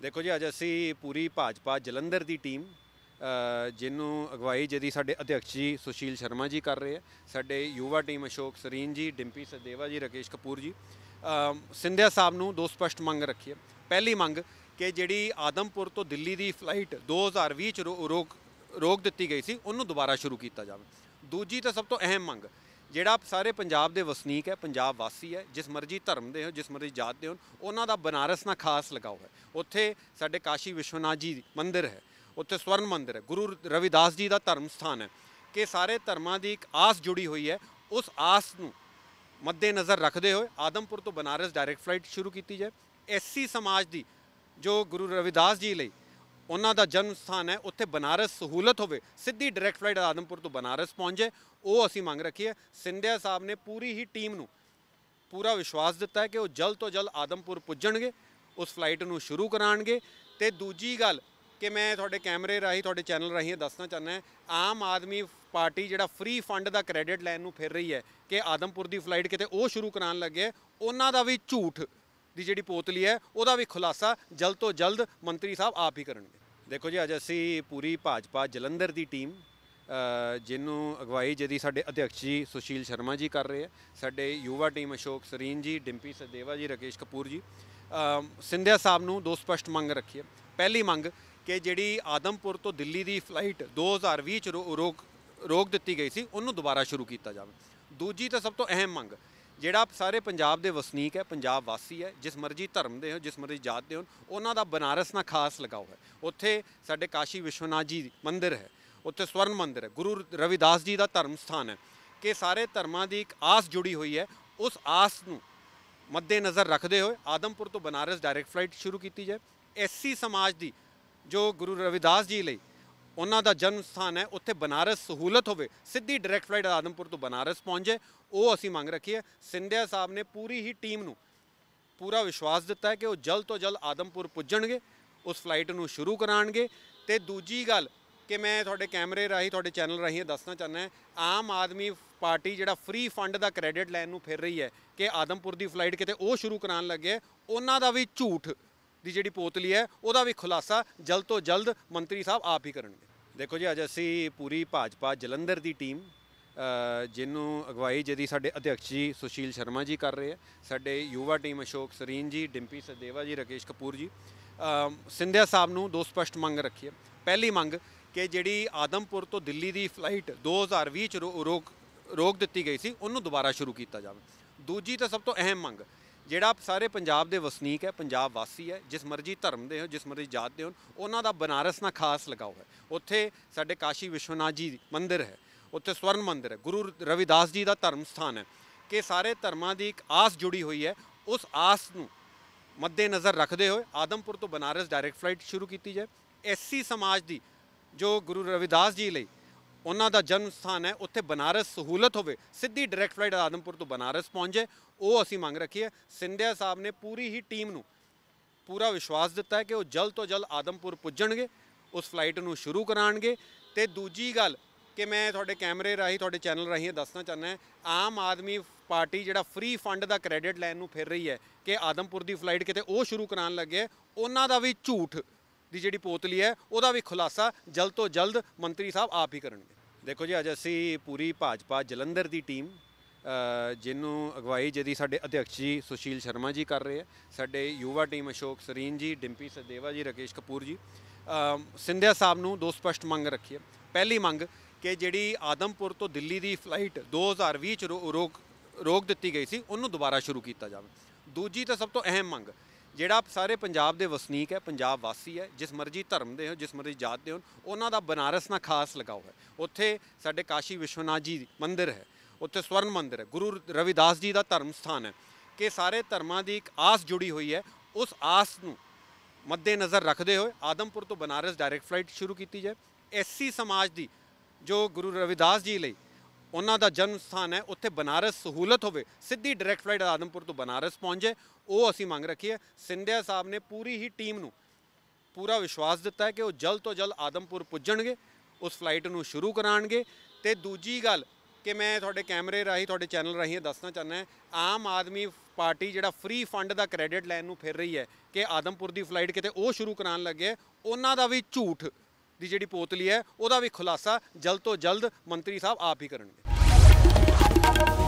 ਦੇਖੋ ਜੀ ਅੱਜ ਅਸੀਂ ਪੂਰੀ ਭਾਜਪਾ ਜਲੰਧਰ ਦੀ ਟੀਮ ਜਿਹਨੂੰ ਅਗਵਾਈ ਜਿਹਦੀ ਸਾਡੇ ਅਧਿਕਸ਼ ਜੀ ਸੁਸ਼ੀਲ ਸ਼ਰਮਾ ਜੀ ਕਰ ਰਹੇ ਆ ਸਾਡੇ ਯੂਵਾ ਟੀਮ ਅਸ਼ੋਕ ਸਰੀਨ ਜੀ ਡਿੰਪੀ ਸਦੇਵਾ ਜੀ ਰਕੇਸ਼ ਕਪੂਰ ਜੀ ਸਿੰਧਿਆ ਸਾਹਿਬ ਨੂੰ ਦੋ ਸਪਸ਼ਟ ਮੰਗ ਰੱਖੀ ਹੈ ਪਹਿਲੀ ਮੰਗ ਕਿ ਜਿਹੜੀ ਆਦਮਪੁਰ ਤੋਂ ਦਿੱਲੀ ਦੀ ਫਲਾਈਟ 2020 ਚ ਰੋਕ ਰੋਕ ਦਿੱਤੀ ਗਈ ਸੀ ਉਹਨੂੰ ਦੁਬਾਰਾ ਸ਼ੁਰੂ ਕੀਤਾ ਜਾਵੇ ਦੂਜੀ ਤਾਂ ਸਭ ਤੋਂ ਅਹਿਮ ਮੰਗ ਜਿਹੜਾ ਸਾਰੇ ਪੰਜਾਬ ਦੇ ਵਸਨੀਕ ਹੈ ਪੰਜਾਬ ਵਾਸੀ ਹੈ ਜਿਸ ਮਰਜ਼ੀ ਧਰਮ ਦੇ ਹੋ ਜਿਸ ਮਰਜ਼ੀ ਜਾਤ ਦੇ ਹੋ ਉਹਨਾਂ ਦਾ ਬਨਾਰਸ ਨਾਲ ਖਾਸ ਲਗਾਓ ਹੈ ਉੱਥੇ ਸਾਡੇ ਕਾਸ਼ੀ ਵਿਸ਼ਵਨਾਥ ਜੀ ਮੰਦਿਰ ਹੈ ਉੱਥੇ ਸਵਰਨ ਮੰਦਿਰ ਹੈ ਗੁਰੂ ਰਵਿਦਾਸ ਜੀ ਦਾ ਧਰਮ ਸਥਾਨ ਹੈ ਕਿ ਸਾਰੇ ਧਰਮਾਂ ਦੀ ਇੱਕ ਆਸ ਜੁੜੀ ਹੋਈ ਹੈ ਉਸ ਆਸ ਨੂੰ ਮੱਦੇ ਨਜ਼ਰ ਰੱਖਦੇ ਹੋਏ ਆਦਮਪੁਰ ਤੋਂ ਬਨਾਰਸ ਡਾਇਰੈਕਟ ਫਲਾਈਟ ਸ਼ੁਰੂ ਕੀਤੀ ਜਾਏ ਐਸਸੀ ਸਮਾਜ ਦੀ ਜੋ ਗੁਰੂ ਰਵਿਦਾਸ ਜੀ ਲਈ ਉਹਨਾਂ ਦਾ ਜਨਮ ਸਥਾਨ ਹੈ ਉੱਥੇ ਬਨਾਰਸ ਸਹੂਲਤ ਹੋਵੇ ਸਿੱਧੀ ਡਾਇਰੈਕਟ ਫਲਾਈਟ ਆਦਮਪੁਰ ਤੋਂ ਬਨਾਰਸ ਪਹੁੰਚੇ ਉਹ ਅਸੀਂ ਮੰਗ ਰੱਖੀ ਹੈ ਸਿੰਧਿਆ ਸਾਹਿਬ ਨੇ ਪੂਰੀ ਹੀ ਟੀਮ ਨੂੰ ਪੂਰਾ ਵਿਸ਼ਵਾਸ ਦਿੱਤਾ ਹੈ ਕਿ ਉਹ ਜਲਦ ਤੋਂ ਜਲ ਆਦਮਪੁਰ ਪੁੱਜਣਗੇ ਉਸ ਫਲਾਈਟ ਨੂੰ ਸ਼ੁਰੂ ਕਰਾਣਗੇ ਤੇ ਦੂਜੀ ਗੱਲ ਕਿ ਮੈਂ ਤੁਹਾਡੇ ਕੈਮਰੇ ਰਾਹੀਂ ਤੁਹਾਡੇ ਚੈਨਲ ਰਾਹੀਂ ਦੱਸਣਾ ਚਾਹੁੰਦਾ ਹਾਂ ਆਮ ਆਦਮੀ ਪਾਰਟੀ ਜਿਹੜਾ ਫ੍ਰੀ ਫੰਡ ਦਾ ਕ੍ਰੈਡਿਟ ਲੈਣ ਨੂੰ ਫਿਰ ਰਹੀ ਹੈ ਕਿ ਆਦਮਪੁਰ ਦੀ ਫਲਾਈਟ ਕਿਤੇ ਉਹ ਸ਼ੁਰੂ ਕਰਾਣ ਲੱਗੇ ਉਹਨਾਂ ਦਾ ਵੀ ਝੂਠ ਦੀ ਜਿਹੜੀ ਪੋਤਲੀ ਹੈ ਉਹਦਾ ਵੀ ਖੁਲਾਸਾ ਜਲਦ ਤੋਂ ਜਲਦ ਮੰਤਰੀ ਸਾਹਿਬ ਆਪ ਹੀ ਕਰਨਗੇ ਦੇਖੋ ਜੀ ਅੱਜ ਅਸੀਂ ਪੂਰੀ ਭਾਜਪਾ ਜਲੰਧਰ ਦੀ ਟੀਮ ਜਿਹਨੂੰ ਅਗਵਾਈ ਜਿਹਦੀ ਸਾਡੇ ਅਧਿਕਸ਼ ਜੀ ਸੁਸ਼ੀਲ ਸ਼ਰਮਾ ਜੀ ਕਰ ਰਹੇ ਆ ਸਾਡੇ ਯੂਵਾ ਟੀਮ ਅਸ਼ੋਕ ਸਰੀਨ ਜੀ ਡਿੰਪੀ ਸਦੇਵਾ ਜੀ ਰਕੇਸ਼ ਕਪੂਰ ਜੀ ਸਿੰਧਿਆ ਸਾਹਿਬ ਨੂੰ ਦੋ ਸਪਸ਼ਟ ਮੰਗ ਰੱਖੀ ਹੈ ਪਹਿਲੀ ਮੰਗ ਕਿ ਜਿਹੜੀ ਆਦਮਪੁਰ ਤੋਂ ਦਿੱਲੀ ਦੀ ਫਲਾਈਟ 2020 ਚ ਰੋਕ ਰੋਕ ਦਿੱਤੀ ਗਈ ਸੀ ਉਹਨੂੰ ਦੁਬਾਰਾ ਸ਼ੁਰੂ ਕੀਤਾ ਜਾਵੇ ਦੂਜੀ ਤਾਂ ਸਭ ਤੋਂ ਅਹਿਮ ਮੰਗ ਜਿਹੜਾ ਸਾਰੇ ਪੰਜਾਬ ਦੇ ਵਸਨੀਕ ਹੈ ਪੰਜਾਬ ਵਾਸੀ ਹੈ ਜਿਸ ਮਰਜ਼ੀ ਧਰਮ ਦੇ ਹੋ ਜਿਸ ਮਰਜ਼ੀ ਜਾਤ ਦੇ ਹੋ ਉਹਨਾਂ ਦਾ ਬਨਾਰਸ ਨਾਲ ਖਾਸ ਲਗਾਓ ਹੈ ਉੱਥੇ ਸਾਡੇ ਕਾਸ਼ੀ ਵਿਸ਼ਵਨਾਥ ਜੀ ਮੰਦਿਰ ਹੈ ਉੱਥੇ ਸਵਰਨ ਮੰਦਿਰ ਹੈ ਗੁਰੂ ਰਵਿਦਾਸ ਜੀ ਦਾ ਧਰਮ ਸਥਾਨ ਹੈ ਕਿ ਸਾਰੇ ਧਰਮਾਂ ਦੀ ਇੱਕ ਆਸ ਜੁੜੀ ਹੋਈ ਹੈ ਉਸ ਆਸ ਨੂੰ ਮੱਦੇ ਨਜ਼ਰ ਰੱਖਦੇ ਹੋਏ ਆਦਮਪੁਰ ਤੋਂ ਬਨਾਰਸ ਡਾਇਰੈਕਟ ਫਲਾਈਟ ਸ਼ੁਰੂ ਕੀਤੀ ਜਾਏ ਐਸਸੀ ਸਮਾਜ ਦੀ ਜੋ ਗੁਰੂ ਰਵਿਦਾਸ ਜੀ ਲਈ ਉਹਨਾਂ ਦਾ ਜਨਮ ਸਥਾਨ ਹੈ ਉੱਥੇ ਬਨਾਰਸ ਸਹੂਲਤ ਹੋਵੇ ਸਿੱਧੀ ਡਾਇਰੈਕਟ ਫਲਾਈਟ ਆਦਮਪੁਰ ਤੋਂ ਬਨਾਰਸ ਪਹੁੰਚੇ ਉਹ ਅਸੀਂ ਮੰਗ ਰੱਖੀ ਹੈ ਸਿੰਧਿਆ ਸਾਹਿਬ ਨੇ ਪੂਰੀ ਹੀ ਟੀਮ ਨੂੰ ਪੂਰਾ ਵਿਸ਼ਵਾਸ ਦਿੱਤਾ ਹੈ ਕਿ ਉਹ ਜਲਦ ਤੋਂ ਜਲ ਆਦਮਪੁਰ ਪੁੱਜਣਗੇ ਉਸ ਫਲਾਈਟ ਨੂੰ ਸ਼ੁਰੂ ਕਰਾਣਗੇ ਤੇ ਦੂਜੀ ਗੱਲ ਕਿ ਮੈਂ ਤੁਹਾਡੇ ਕੈਮਰੇ ਰਾਹੀਂ ਤੁਹਾਡੇ ਚੈਨਲ ਰਾਹੀਂ ਇਹ ਦੱਸਣਾ ਚਾਹੁੰਦਾ ਹਾਂ ਆਮ ਆਦਮੀ ਪਾਰਟੀ ਜਿਹੜਾ ਫ੍ਰੀ ਫੰਡ ਦਾ ਕ੍ਰੈਡਿਟ ਲੈਣ ਨੂੰ ਫਿਰ ਰਹੀ ਹੈ ਕਿ ਆਦਮਪੁਰ ਦੀ ਫਲਾਈਟ ਕਿਤੇ ਉਹ ਸ਼ੁਰੂ ਕਰਾਣ ਲੱਗੇ ਉਹਨਾਂ ਦਾ ਵੀ ਝੂਠ ਦੀ ਜਿਹੜੀ ਪੋਤਲੀ ਹੈ ਉਹਦਾ ਵੀ ਖੁਲਾਸਾ ਜਲਦ ਤੋਂ ਜਲਦ ਮੰਤਰੀ ਸਾਹਿਬ ਆਪ ਹੀ ਕਰਨਗੇ ਦੇਖੋ ਜੀ ਅੱਜ ਅਸੀਂ ਪੂਰੀ ਭਾਜਪਾ ਜਲੰਧਰ ਦੀ ਟੀਮ ਜਿਹਨੂੰ ਅਗਵਾਈ ਜਿਹਦੀ ਸਾਡੇ ਅਧਿਕਸ਼ ਜੀ ਸੁਸ਼ੀਲ ਸ਼ਰਮਾ ਜੀ ਕਰ ਰਹੇ ਆ ਸਾਡੇ ਯੂਵਾ ਟੀਮ ਅਸ਼ੋਕ ਸਰੀਨ ਜੀ ਡਿੰਪੀ ਸਦੇਵਾ ਜੀ ਰਕੇਸ਼ ਕਪੂਰ ਜੀ ਸਿੰਧਿਆ ਸਾਹਿਬ ਨੂੰ ਦੋ ਸਪਸ਼ਟ ਮੰਗ ਰੱਖੀ ਹੈ ਪਹਿਲੀ ਮੰਗ ਕਿ ਜਿਹੜੀ ਆਦਮਪੁਰ ਤੋਂ ਦਿੱਲੀ ਦੀ ਫਲਾਈਟ 2020 ਚ ਰੋਕ ਰੋਕ ਦਿੱਤੀ ਗਈ ਸੀ ਉਹਨੂੰ ਦੁਬਾਰਾ ਸ਼ੁਰੂ ਕੀਤਾ ਜਾਵੇ ਦੂਜੀ ਤਾਂ ਸਭ ਤੋਂ ਅਹਿਮ ਮੰਗ ਜਿਹੜਾ ਸਾਰੇ ਪੰਜਾਬ ਦੇ ਵਸਨੀਕ ਹੈ ਪੰਜਾਬ ਵਾਸੀ ਹੈ ਜਿਸ ਮਰਜ਼ੀ ਧਰਮ ਦੇ ਹੋ ਜਿਸ ਮਰਜ਼ੀ ਜਾਤ ਦੇ ਹੋ ਉਹਨਾਂ ਦਾ ਬਨਾਰਸ ਨਾਲ ਖਾਸ ਲਗਾਓ ਹੈ ਉੱਥੇ ਸਾਡੇ ਕਾਸ਼ੀ ਵਿਸ਼ਵਨਾਥ ਜੀ ਮੰਦਿਰ ਹੈ ਉੱਥੇ ਸਵਰਨ ਮੰਦਿਰ ਹੈ ਗੁਰੂ ਰਵਿਦਾਸ ਜੀ ਦਾ ਧਰਮ ਸਥਾਨ ਹੈ ਕਿ ਸਾਰੇ ਧਰਮਾਂ ਦੀ ਇੱਕ ਆਸ ਜੁੜੀ ਹੋਈ ਹੈ ਉਸ ਆਸ ਨੂੰ ਮੱਦੇ ਨਜ਼ਰ ਰੱਖਦੇ ਹੋਏ ਆਦਮਪੁਰ ਤੋਂ ਬਨਾਰਸ ਡਾਇਰੈਕਟ ਫਲਾਈਟ ਸ਼ੁਰੂ ਕੀਤੀ ਜਾਏ ਐਸਸੀ ਸਮਾਜ ਦੀ ਜੋ ਗੁਰੂ ਰਵਿਦਾਸ ਜੀ ਲਈ ਉਹਨਾਂ ਦਾ ਜਨਮ ਸਥਾਨ ਹੈ ਉੱਥੇ ਬਨਾਰਸ ਸਹੂਲਤ ਹੋਵੇ ਸਿੱਧੀ ਡਾਇਰੈਕਟ ਫਲਾਈਟ ਆਦਮਪੁਰ ਤੋਂ ਬਨਾਰਸ ਪਹੁੰਚੇ ਉਹ ਅਸੀਂ ਮੰਗ ਰੱਖੀ ਹੈ ਸਿੰਧਿਆ ਸਾਹਿਬ ਨੇ ਪੂਰੀ ਹੀ ਟੀਮ ਨੂੰ ਪੂਰਾ ਵਿਸ਼ਵਾਸ ਦਿੱਤਾ ਹੈ ਕਿ ਉਹ ਜਲਦ ਤੋਂ ਜਲ ਆਦਮਪੁਰ ਪੁੱਜਣਗੇ ਉਸ ਫਲਾਈਟ ਨੂੰ ਸ਼ੁਰੂ ਕਰਾਣਗੇ ਤੇ ਦੂਜੀ ਗੱਲ ਕਿ ਮੈਂ ਤੁਹਾਡੇ ਕੈਮਰੇ ਰਾਹੀਂ ਤੁਹਾਡੇ ਚੈਨਲ ਰਾਹੀਂ ਦੱਸਣਾ ਚਾਹੁੰਦਾ ਹਾਂ ਆਮ ਆਦਮੀ ਪਾਰਟੀ ਜਿਹੜਾ ਫ੍ਰੀ ਫੰਡ ਦਾ ਕ੍ਰੈਡਿਟ ਲੈਣ ਨੂੰ ਫਿਰ ਰਹੀ ਹੈ ਕਿ ਆਦਮਪੁਰ ਦੀ ਫਲਾਈਟ ਕਿਤੇ ਉਹ ਸ਼ੁਰੂ ਕਰਾਣ ਲੱਗੇ ਉਹਨਾਂ ਦਾ ਵੀ ਝੂਠ ਦੀ ਜਿਹੜੀ ਪੋਤਲੀ ਹੈ ਉਹਦਾ ਵੀ ਖੁਲਾਸਾ ਜਲਦ ਤੋਂ ਜਲਦ ਮੰਤਰੀ ਸਾਹਿਬ ਆਪ ਹੀ ਕਰਨਗੇ ਦੇਖੋ ਜੀ ਅੱਜ ਅਸੀਂ ਪੂਰੀ ਭਾਜਪਾ ਜਲੰਧਰ ਦੀ ਟੀਮ ਜਿਹਨੂੰ ਅਗਵਾਈ ਜਿਹਦੀ ਸਾਡੇ ਅਧਿਕਸ਼ ਜੀ ਸੁਸ਼ੀਲ ਸ਼ਰਮਾ ਜੀ ਕਰ ਰਹੇ ਆ ਸਾਡੇ ਯੂਵਾ ਟੀਮ ਅਸ਼ੋਕ ਸਰੀਨ ਜੀ ਡਿੰਪੀ ਸਦੇਵਾ ਜੀ ਰਕੇਸ਼ ਕਪੂਰ ਜੀ ਸਿੰਧਿਆ ਸਾਹਿਬ ਨੂੰ ਦੋ ਸਪਸ਼ਟ ਮੰਗ ਰੱਖੀ ਹੈ ਪਹਿਲੀ ਮੰਗ ਕਿ ਜਿਹੜੀ ਆਦਮਪੁਰ ਤੋਂ ਦਿੱਲੀ ਦੀ ਫਲਾਈਟ 2020 ਚ ਰੋਕ ਰੋਕ ਦਿੱਤੀ ਗਈ ਸੀ ਉਹਨੂੰ ਦੁਬਾਰਾ ਸ਼ੁਰੂ ਕੀਤਾ ਜਾਵੇ ਦੂਜੀ ਤਾਂ ਸਭ ਤੋਂ ਅਹਿਮ ਮੰਗ ਜਿਹੜਾ ਸਾਰੇ ਪੰਜਾਬ ਦੇ ਵਸਨੀਕ ਹੈ ਪੰਜਾਬ ਵਾਸੀ ਹੈ ਜਿਸ ਮਰਜ਼ੀ ਧਰਮ ਦੇ ਹੋ ਜਿਸ ਮਰਜ਼ੀ ਜਾਤ ਦੇ ਹੋ ਉਹਨਾਂ ਦਾ ਬਨਾਰਸ ਨਾਲ ਖਾਸ ਲਗਾਓ ਹੈ ਉੱਥੇ ਸਾਡੇ ਕਾਸ਼ੀ ਵਿਸ਼ਵਨਾਥ ਜੀ ਮੰਦਿਰ ਹੈ ਉੱਥੇ ਸਵਰਨ ਮੰਦਿਰ ਹੈ ਗੁਰੂ ਰਵਿਦਾਸ ਜੀ ਦਾ ਧਰਮ ਸਥਾਨ ਹੈ ਕਿ ਸਾਰੇ ਧਰਮਾਂ ਦੀ ਇੱਕ ਆਸ ਜੁੜੀ ਹੋਈ ਹੈ ਉਸ ਆਸ ਨੂੰ ਮੱਦੇ ਨਜ਼ਰ ਰੱਖਦੇ ਹੋਏ ਆਦਮਪੁਰ ਤੋਂ ਬਨਾਰਸ ਡਾਇਰੈਕਟ ਫਲਾਈਟ ਸ਼ੁਰੂ ਕੀਤੀ ਜਾਏ ਐਸਸੀ ਸਮਾਜ ਦੀ ਜੋ ਗੁਰੂ ਰਵਿਦਾਸ ਜੀ ਲਈ ਉਹਨਾਂ ਦਾ ਜਨਮ ਸਥਾਨ ਹੈ ਉੱਥੇ ਬਨਾਰਸ ਸਹੂਲਤ ਹੋਵੇ ਸਿੱਧੀ ਡਾਇਰੈਕਟ ਫਲਾਈਟ ਆਦਮਪੁਰ ਤੋਂ ਬਨਾਰਸ ਪਹੁੰਚੇ ਉਹ ਅਸੀਂ ਮੰਗ ਰੱਖੀ ਹੈ ਸਿੰਧਿਆ ਸਾਹਿਬ ਨੇ ਪੂਰੀ ਹੀ ਟੀਮ ਨੂੰ ਪੂਰਾ ਵਿਸ਼ਵਾਸ ਦਿੱਤਾ ਹੈ ਕਿ ਉਹ ਜਲਦ ਤੋਂ ਜਲਦ ਆਦਮਪੁਰ ਪੁੱਜਣਗੇ ਉਸ ਫਲਾਈਟ ਨੂੰ ਸ਼ੁਰੂ ਕਰਾਣਗੇ ਤੇ ਦੂਜੀ ਗੱਲ ਕਿ ਮੈਂ ਤੁਹਾਡੇ ਕੈਮਰੇ ਰਾਹੀਂ ਤੁਹਾਡੇ ਚੈਨਲ ਰਾਹੀਂ ਦੱਸਣਾ ਚਾਹੁੰਦਾ ਆਮ ਆਦਮੀ ਪਾਰਟੀ ਜਿਹੜਾ ਫ੍ਰੀ ਫੰਡ ਦਾ ਕ੍ਰੈਡਿਟ ਲੈਣ ਨੂੰ ਫਿਰ ਰਹੀ ਹੈ ਕਿ ਆਦਮਪੁਰ ਦੀ ਫਲਾਈਟ ਕਿਤੇ ਉਹ ਸ਼ੁਰੂ ਕਰਾਣ ਲੱਗੇ ਉਹਨਾਂ ਦਾ ਵੀ ਝੂਠ ਦੀ ਜਿਹੜੀ ਪੋਤਲੀ ਹੈ ਉਹਦਾ ਵੀ ਖੁਲਾਸਾ ਜਲਦ ਤੋਂ ਜਲਦ ਮੰਤਰੀ ਸਾਹਿਬ ਆਪ ਹੀ ਕਰਨਗੇ